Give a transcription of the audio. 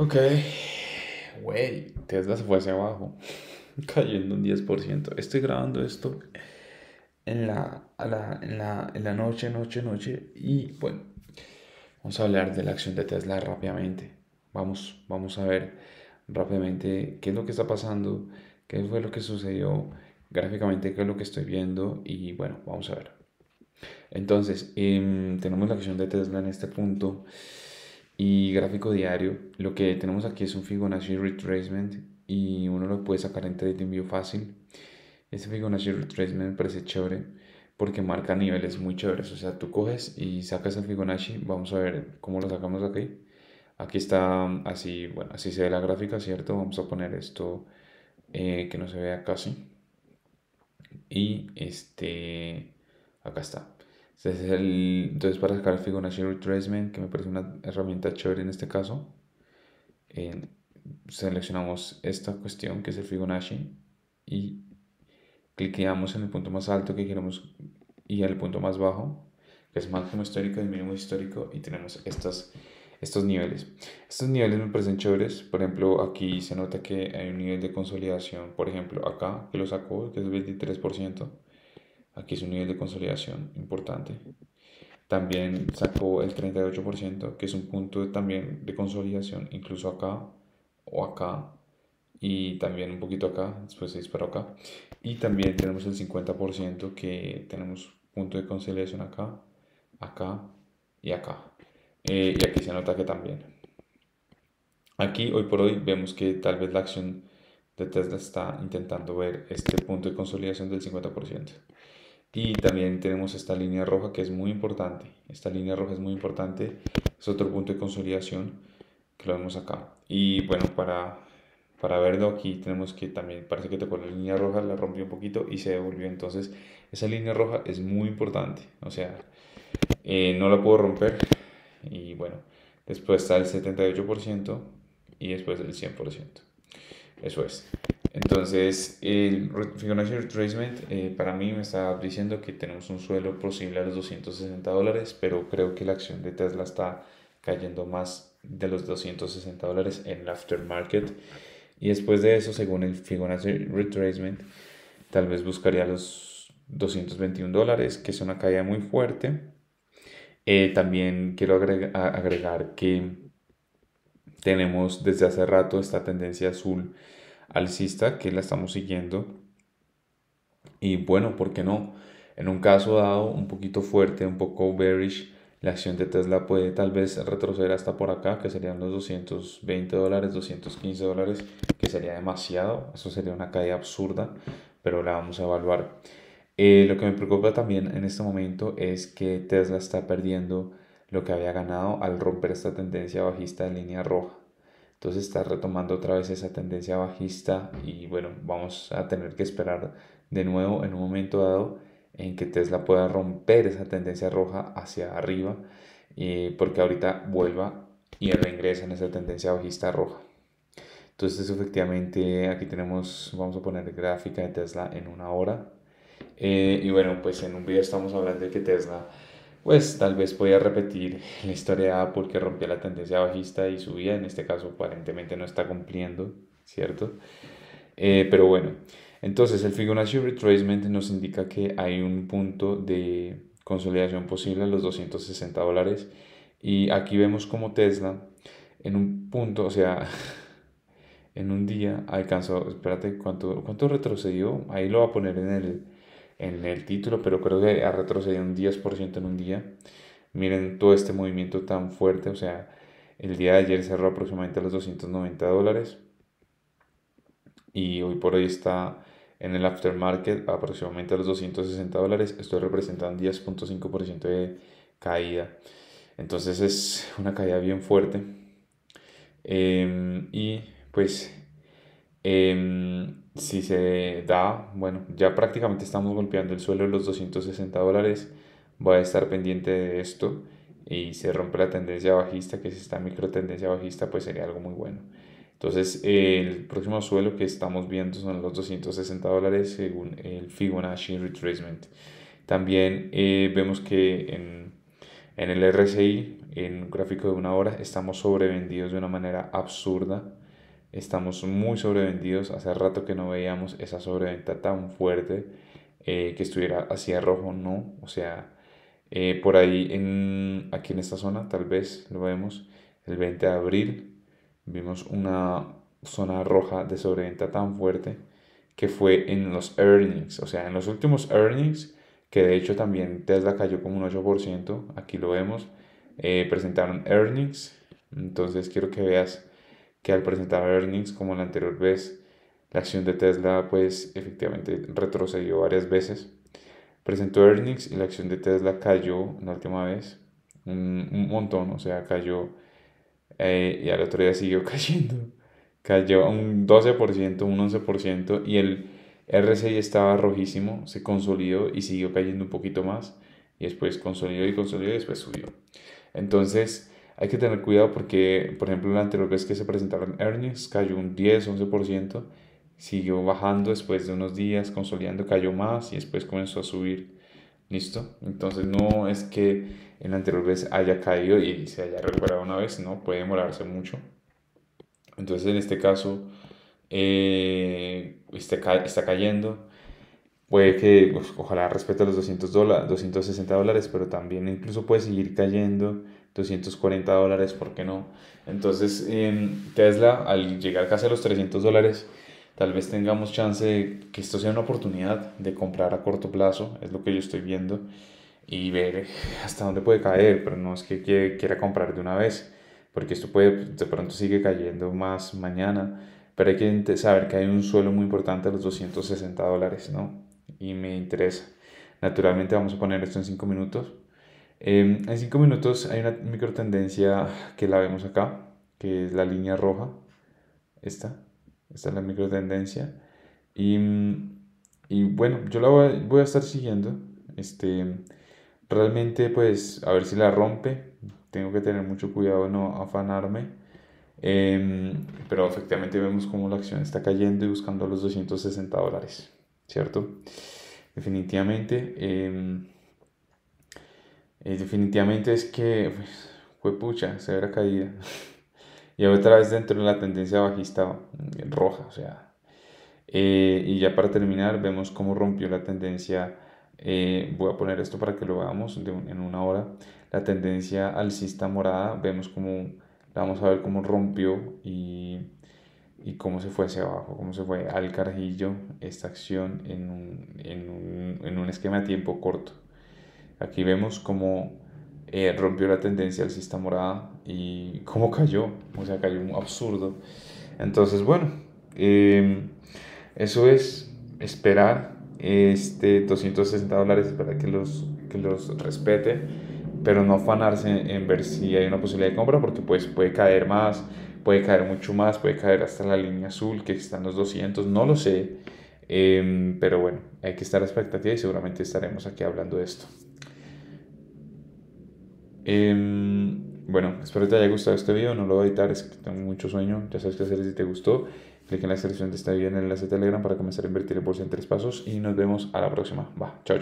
Ok. Güey, Tesla se fue hacia abajo, cayendo un 10%. Estoy grabando esto en la, en la, noche, noche, noche. Y bueno, vamos a hablar de la acción de Tesla rápidamente. Vamos, vamos a ver rápidamente qué es lo que está pasando, qué fue lo que sucedió gráficamente, qué es lo que estoy viendo y bueno, vamos a ver. Entonces, em, tenemos la acción de Tesla en este punto y gráfico diario, lo que tenemos aquí es un Fibonacci retracement y uno lo puede sacar en TradingView fácil. Este Fibonacci retracement me parece chévere porque marca niveles muy chéveres. O sea, tú coges y sacas el Fibonacci. Vamos a ver cómo lo sacamos aquí. Aquí está um, así, bueno, así se ve la gráfica, ¿cierto? Vamos a poner esto eh, que no se vea casi. Y este, acá está el, entonces para sacar el Fibonacci Retracement, que me parece una herramienta chévere en este caso, eh, seleccionamos esta cuestión que es el Fibonacci y cliqueamos en el punto más alto que queremos y en el punto más bajo, que es máximo histórico y mínimo histórico, y tenemos estas, estos niveles. Estos niveles me parecen chéveres, por ejemplo, aquí se nota que hay un nivel de consolidación, por ejemplo, acá, que lo sacó, que es el 23%, Aquí es un nivel de consolidación importante. También sacó el 38%, que es un punto también de consolidación, incluso acá o acá y también un poquito acá, después se disparó acá. Y también tenemos el 50% que tenemos punto de consolidación acá, acá y acá. Eh, y aquí se nota que también. Aquí hoy por hoy vemos que tal vez la acción de Tesla está intentando ver este punto de consolidación del 50%. Y también tenemos esta línea roja que es muy importante. Esta línea roja es muy importante. Es otro punto de consolidación que lo vemos acá. Y bueno, para, para verlo aquí tenemos que también, parece que tocó la línea roja, la rompió un poquito y se devolvió. Entonces, esa línea roja es muy importante. O sea, eh, no la puedo romper. Y bueno, después está el 78% y después el 100%. Eso es. Entonces, el Fibonacci Retracement eh, para mí me está diciendo que tenemos un suelo posible a los 260 dólares, pero creo que la acción de Tesla está cayendo más de los 260 dólares en el aftermarket. Y después de eso, según el Fibonacci Retracement, tal vez buscaría los 221 dólares, que es una caída muy fuerte. Eh, también quiero agregar que tenemos desde hace rato esta tendencia azul alcista que la estamos siguiendo. Y bueno, ¿por qué no? En un caso dado un poquito fuerte, un poco bearish, la acción de Tesla puede tal vez retroceder hasta por acá, que serían los 220 dólares, 215 dólares, que sería demasiado, eso sería una caída absurda, pero la vamos a evaluar. Eh, lo que me preocupa también en este momento es que Tesla está perdiendo lo que había ganado al romper esta tendencia bajista de línea roja. Entonces está retomando otra vez esa tendencia bajista y bueno, vamos a tener que esperar de nuevo en un momento dado en que Tesla pueda romper esa tendencia roja hacia arriba eh, porque ahorita vuelva y reingresa en esa tendencia bajista roja. Entonces efectivamente aquí tenemos, vamos a poner gráfica de Tesla en una hora. Eh, y bueno, pues en un video estamos hablando de que Tesla pues tal vez podía repetir la historia de Apple rompió la tendencia bajista y subía, en este caso aparentemente no está cumpliendo, ¿cierto? Eh, pero bueno, entonces el Fibonacci Retracement nos indica que hay un punto de consolidación posible a los 260 dólares y aquí vemos como Tesla en un punto, o sea, en un día alcanzó, espérate, ¿cuánto, cuánto retrocedió? Ahí lo va a poner en el en el título, pero creo que ha retrocedido un 10% en un día. Miren todo este movimiento tan fuerte, o sea, el día de ayer cerró aproximadamente a los 290 dólares y hoy por hoy está en el aftermarket aproximadamente a los 260 dólares. Esto representa un 10.5% de caída. Entonces es una caída bien fuerte. Em, y pues Em, si se da, bueno, ya prácticamente estamos golpeando el suelo de los 260 dólares. Voy a estar pendiente de esto y se rompe la tendencia bajista, que si está micro tendencia bajista, pues sería algo muy bueno. Entonces, el próximo suelo que estamos viendo son los 260 dólares según el Fibonacci Retracement. También eh, vemos que en, en el RSI, en un gráfico de una hora, estamos sobrevendidos de una manera absurda Estamos muy sobrevendidos. Hace rato que no veíamos esa sobreventa tan fuerte eh, que estuviera hacia rojo, no. O sea, eh, por ahí, en, aquí en esta zona, tal vez lo vemos, el 20 de abril, vimos una zona roja de sobreventa tan fuerte que fue en los earnings, o sea, en los últimos earnings, que de hecho también Tesla cayó como un 8%, aquí lo vemos, eh, presentaron earnings, entonces quiero que veas que al presentar earnings como la anterior vez, la acción de Tesla pues efectivamente retrocedió varias veces. Presentó earnings y la acción de Tesla cayó la última vez un, montón, o sea, cayó eh, y al otro día siguió cayendo. Cayó un 12%, un 11% y el RSI estaba rojísimo, se consolidó y siguió cayendo un poquito más y después consolidó y consolidó y después subió. Entonces, hay que tener cuidado porque, por ejemplo, la anterior vez que se presentaron earnings cayó un 10, 11%, siguió bajando después de unos días, consolidando, cayó más y después comenzó a subir. ¿Listo? Entonces no es que en la anterior vez haya caído y se haya recuperado una vez, no, puede demorarse mucho. Entonces en este caso eh, está, está cayendo, puede que pues, ojalá respete los 200 260 dólares, pero también incluso puede seguir cayendo 240 dólares, ¿por qué no? Entonces, en Tesla, al llegar casi a los 300 dólares, tal vez tengamos chance de que esto sea una oportunidad de comprar a corto plazo, es lo que yo estoy viendo, y ver hasta dónde puede caer, pero no es que quiera comprar de una vez, porque esto puede, de pronto sigue cayendo más mañana, pero hay que saber que hay un suelo muy importante a los 260 dólares, ¿no? Y me interesa. Naturalmente vamos a poner esto en 5 minutos Em, en 5 minutos hay una micro tendencia que la vemos acá, que es la línea roja. Esta, esta es la micro tendencia. Y, y bueno, yo la voy, voy a, estar siguiendo. Este, realmente, pues, a ver si la rompe. Tengo que tener mucho cuidado no afanarme. Em, pero efectivamente vemos cómo la acción está cayendo y buscando los 260 dólares, ¿cierto? Definitivamente. Em, eh, definitivamente es que pues, fue pucha, severa caída. y otra vez dentro de la tendencia bajista eh, roja, o sea. Eh, y ya para terminar, vemos cómo rompió la tendencia. voy a poner esto para que lo veamos en una hora. La tendencia alcista morada, vemos cómo vamos a ver cómo rompió y, y cómo se fue hacia abajo, cómo se fue al carajillo esta acción en un, en un esquema de tiempo corto. Aquí vemos cómo eh, rompió la tendencia alcista morada y cómo cayó, o sea, cayó un absurdo. Entonces, bueno, em, eso es esperar este 260 dólares, esperar que los, que los respete, pero no afanarse en, ver si hay una posibilidad de compra porque pues puede caer más, puede caer mucho más, puede caer hasta la línea azul que están los 200, no lo sé. Em, pero bueno, hay que estar a expectativa y seguramente estaremos aquí hablando de esto. Em, bueno, espero que te haya gustado este video. No lo voy a editar, es que tengo mucho sueño. Ya sabes qué hacer si te gustó. Clic en la descripción de este video en el enlace de Telegram para comenzar a invertir el bolsa en tres pasos. Y nos vemos a la próxima. Va, chao, chao.